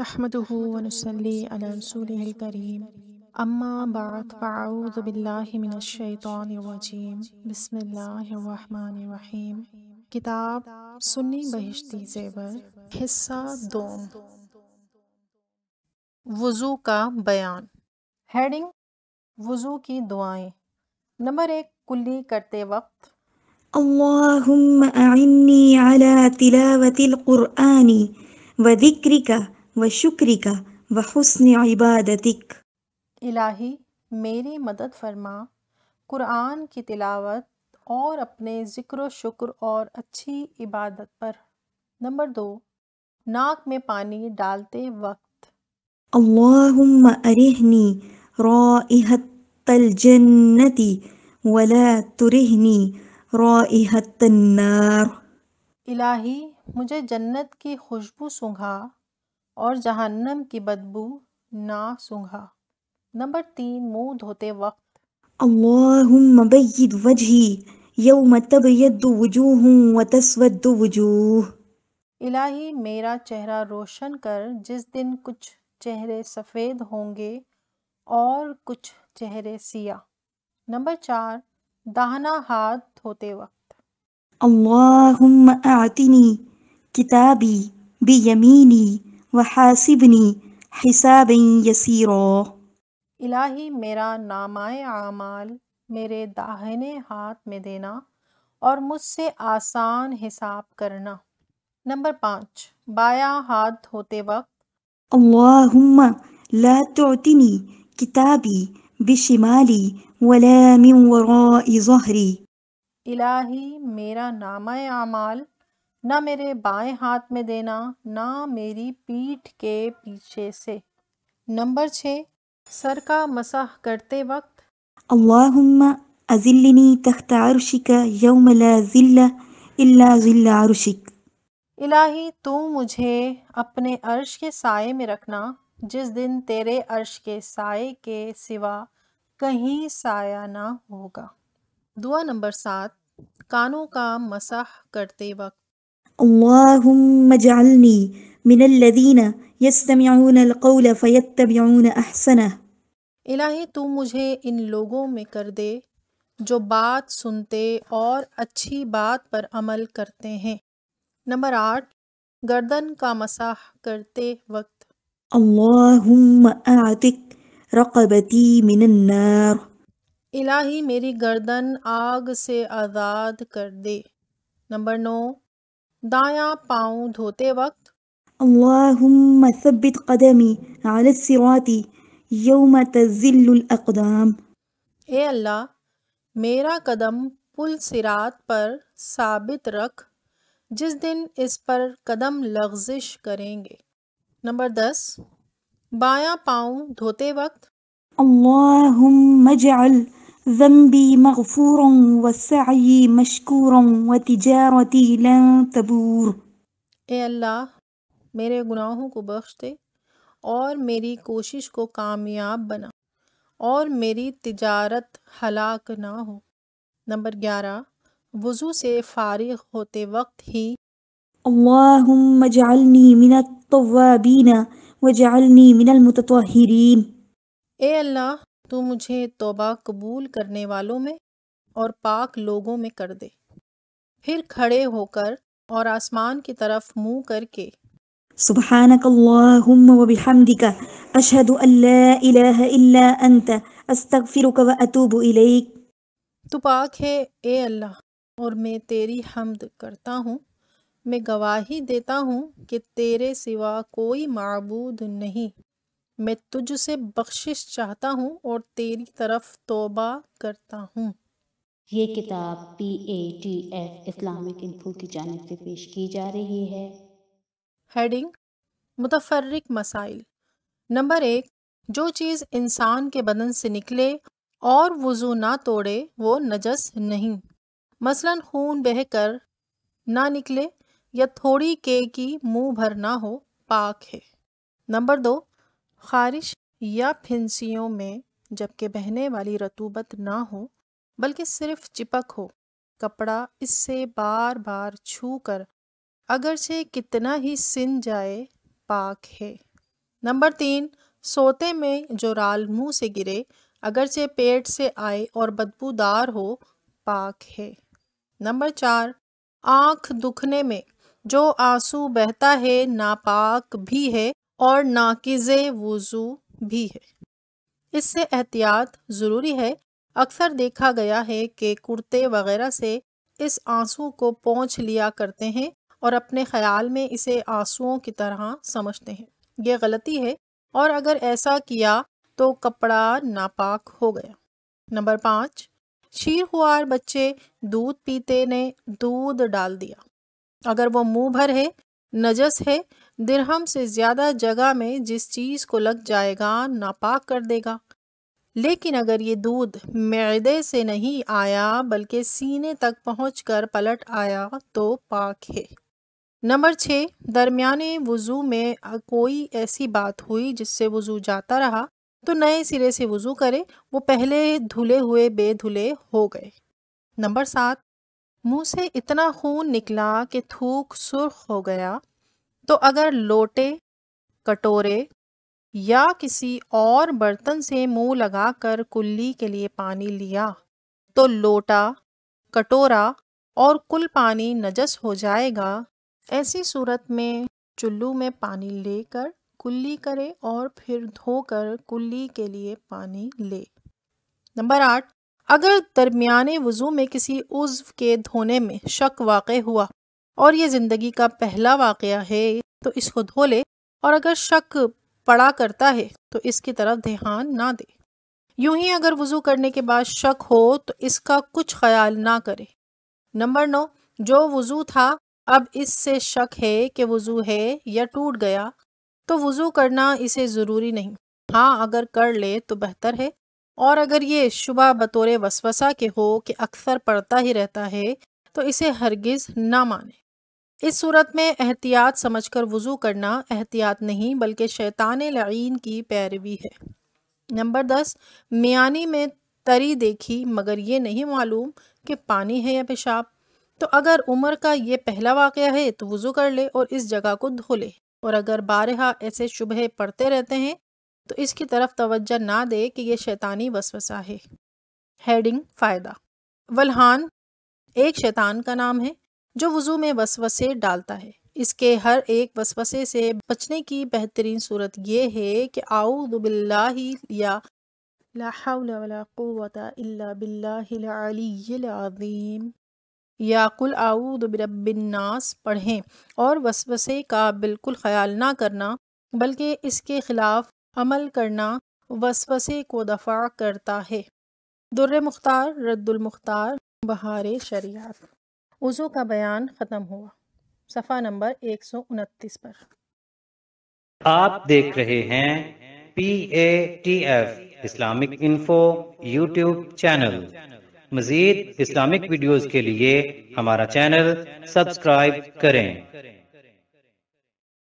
नहमदह वनसली रसूलकरीम अम्मा बात फ़ाउज़बिल्लिमिनशैतवाजीम बसमीम किताब सुन्नी बहिश्ती जेवर हिस्सा दो वज़ू का बयान हेडिंग वज़ू की दुआएं नंबर एक कुल्ली करते वक्त अल्लाहुम्मा अइन्नी अला तिलावतिल कुरआनी व व शुक्रिका व हसन इबादतिक इलाही मेरी मदद फरमा कुरान की तिलावत और अपने ज़िक्र शुक्र और अच्छी इबादत पर नंबर दो नाक में पानी डालते वक्त इलाही मुझे जन्नत की खुशबू सूंघा और जहन्नम की बदबू ना सूंघा नंबर तीन मुंह धोते वक्त वजही इलाही मेरा चेहरा रोशन कर जिस दिन कुछ चेहरे सफ़ेद होंगे और कुछ चेहरे सिया नंबर चार दाहना हाथ धोते वक्त अल्लाहुम्मा आतिनी किताबी बियमीनी वहासिबनी हिसाब यसीरो इलाही मेरा नामाए आमाल मेरे दाहिने हाथ में देना और मुझसे आसान हिसाब करना नंबर पाँच बाया हाथ धोते वक्त अल्लाहुम्मा ला तुतिनी किताबी बिशिमाली वला मिन वराई ज़हरी इलाही मेरा नामा आमाल ना मेरे बाएं हाथ में देना ना मेरी पीठ के पीछे से नंबर छः सर का मसाह करते वक्त अल्लाहुम्मा अजिल्लनी इलाही तू मुझे अपने अर्श के साय में रखना जिस दिन तेरे अर्श के साय के सिवा कहीं साया ना होगा दुआ नंबर सात कानों का मसाह करते वक्त اللهم اجعلني من الذين يستمعون القول فيتبعون أحسنه इलाही तू मुझे इन लोगों में कर दे जो बात सुनते और अच्छी बात पर अमल करते हैं नंबर आठ गर्दन का मसाह करते वक्त अल्लाहुम्म आतिक रकबती मिनन्नार इलाही मेरी गर्दन आग से आज़ाद कर दे नंबर नौ दाया पाँव धोते वक्त اللهم ए अल्लाह मेरा कदम पुल सिरात पर साबित रख जिस दिन इस पर कदम लग्जिश करेंगे नंबर दस बाया पाँव धोते वक्त अल्लाहुम्मा जअल ذنبي مغفور वस्सई मशकूर व तिजारती लन तबूर ए अल्लाह मेरे गुनाहों को बख्श दे और मेरी कोशिश को कामयाब बना और मेरी तिजारत हलाक ना हो नंबर ग्यारह वज़ू से फारिग होते वक्त ही अल्लाहुम्मजालनी मिनत तवाबीना वजालनी मिनल मुततहरीन ए अल्लाह तो मुझे तोबा कबूल करने वालों में और पाक लोगों में कर दे फिर खड़े होकर और आसमान की तरफ मुंह करके سبحانك اللهم وبحمدك أشهد أن لا إله إلا أنت أستغفرك وأتوب إليك पाक है ए अल्लाह और मैं तेरी हमद करता हूँ मैं गवाही देता हूँ कि तेरे सिवा कोई मबूद नहीं मैं तुझसे बख्शिश चाहता हूँ और तेरी तरफ तोबा करता हूँ ये किताब P A T F Islamic info की जानब से पेश की जा रही है हेडिंग मुतफरक मसाइल नंबर एक जो चीज़ इंसान के बदन से निकले और वज़ू ना तोड़े वो नजस नहीं मसलन खून बह कर ना निकले या थोड़ी के की मुंह भर ना हो पाक है नंबर दो ख़ारिश या फिंसियों में जबकि बहने वाली रतूबत ना हो बल्कि सिर्फ चिपक हो कपड़ा इससे बार बार छू कर अगरचे कितना ही सिन जाए पाक है नंबर तीन सोते में जो राल मुंह से गिरे अगरचे पेट से आए और बदबूदार हो पाक है नंबर चार आँख दुखने में जो आंसू बहता है नापाक भी है और नाकिज़ वज़ू भी है इससे एहतियात ज़रूरी है अक्सर देखा गया है कि कुर्ते वगैरह से इस आंसू को पहुँच लिया करते हैं और अपने ख्याल में इसे आंसुओं की तरह समझते हैं ये गलती है और अगर ऐसा किया तो कपड़ा नापाक हो गया नंबर पाँच शीर हुआर बच्चे दूध पीते ने दूध डाल दिया अगर वो मुंह भर है नजस है दिरहम से ज़्यादा जगह में जिस चीज़ को लग जाएगा नापाक कर देगा लेकिन अगर ये दूध मैदे से नहीं आया बल्कि सीने तक पहुँच कर पलट आया तो पाक है नंबर छः दरमियाने वज़ू में कोई ऐसी बात हुई जिससे वज़ू जाता रहा तो नए सिरे से वज़ू करे वो पहले धुले हुए बेधुले हो गए नंबर सात मुंह से इतना खून निकला कि थूक सुर्ख हो गया तो अगर लोटे कटोरे या किसी और बर्तन से मुंह लगाकर कुल्ली के लिए पानी लिया तो लोटा कटोरा और कुल पानी नजस हो जाएगा ऐसी सूरत में चुल्लू में पानी लेकर कुल्ली करे और फिर धोकर कुल्ली के लिए पानी ले नंबर आठ अगर दरमियाने वज़ू में किसी उज्व के धोने में शक वाक़ हुआ और ये ज़िंदगी का पहला वाक़ है तो इसको धो ले और अगर शक पड़ा करता है तो इसकी तरफ ध्यान ना दे यूं ही अगर वज़ू करने के बाद शक हो तो इसका कुछ ख्याल ना करे नंबर नौ जो वज़ू था अब इससे शक है कि वज़ू है या टूट गया तो वज़ू करना इसे ज़रूरी नहीं हाँ अगर कर ले तो बेहतर है और अगर ये शुबा बतौर वसवसा के हो कि अक्सर पड़ता ही रहता है तो इसे हरगिज़ ना माने इस सूरत में एहतियात समझकर वज़ू करना एहतियात नहीं बल्कि शैतान लगीन की पैरवी है नंबर दस मियानी में तरी देखी मगर ये नहीं मालूम कि पानी है या पेशाब तो अगर उम्र का ये पहला वाक़ है तो वज़ू कर ले और इस जगह को धो ले और अगर बारहा ऐसे शुभ पड़ते रहते हैं तो इसकी तरफ तवज्जो ना दे कि यह शैतानी वसवसा है हेडिंग फ़ायदा वलहान एक शैतान का नाम है जो वज़ू में वसवसे डालता है इसके हर एक वसवसे से बचने की बेहतरीन सूरत यह है कि आउदबिल्ला या लाहौलाम या कुल आऊदबिन्नास पढ़ें और वसवसे का बिल्कुल ख्याल ना करना बल्कि इसके ख़िलाफ़ अमल करना वसवसे को दफ़ा करता है दुर्र मुख्तार मुख्तार बहार शरियात उज़ू का बयान ख़त्म हुआ सफ़ा नंबर एक सौ उनतीस पर आप देख रहे हैं P A T F Islamic info YouTube channel मज़ीद इस्लामिक वीडियोज के लिए हमारा चैनल सब्सक्राइब करें